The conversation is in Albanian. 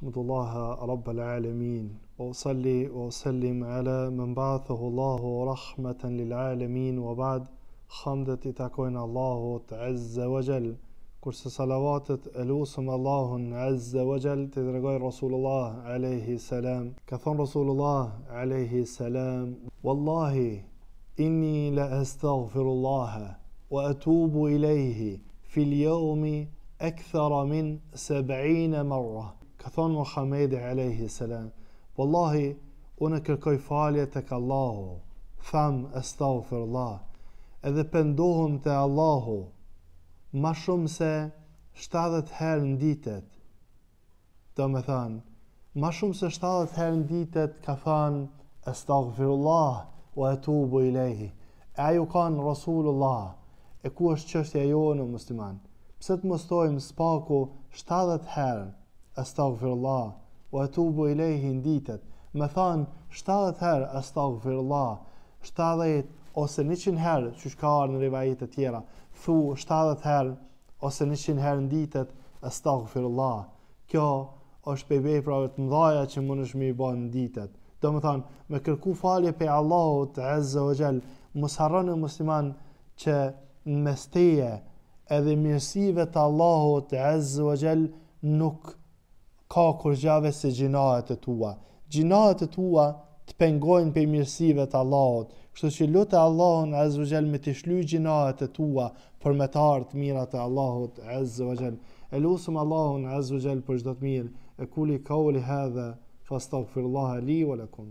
أحمد الله رب العالمين وأصلي وأسلم على من بعثه الله رحمة للعالمين وبعد خمدة تكون الله عز وجل كرس صلوات ألوسم الله عز وجل تدرقوا رسول الله عليه السلام كثن رسول الله عليه السلام والله إني لأستغفر الله وأتوب إليه في اليوم أكثر من سبعين مرة ka thonë Muhammedi alayhi salam, wallahi unë kërkoj falje tek Allahu, fam astaghfirullah, edhe pendohem te Allahu më shumë se 70 herë në ditë. Do të thonë, më shumë se 70 herë në ditë ka thënë astaghfirullah wa atubu ilayhi. Ai u kanë Rasulullah e ku është qështja jo në musliman. Pse të mëstojmë spaku 70 herë astaghfirullah wa tubu ilayhi nditet me than 70 her astaghfirullah 70 ose 100 her që ka në rivajete e tjera thu 70 her ose 100 her nditet astaghfirullah kjo është për veprat e mëdha që mund të shmi bën nditet do të thon me kërku falje pe Allahut azza wa jall musharran musliman që mesteje edhe mirësive të Allahut azza wa jall nuk ka kërgjave se gjinahet e tua. Gjinahet e tua të pengojnë për mirësive të Allahot, kështu që lutë e Allahon e zëvëgjel me të shlu gjinahet e tua për me të arë të mirat e Allahot e zëvëgjel. E lusëm Allahon e zëvëgjel për gjithë të mirë, e kuli ka u li hedhe, fa stakë li u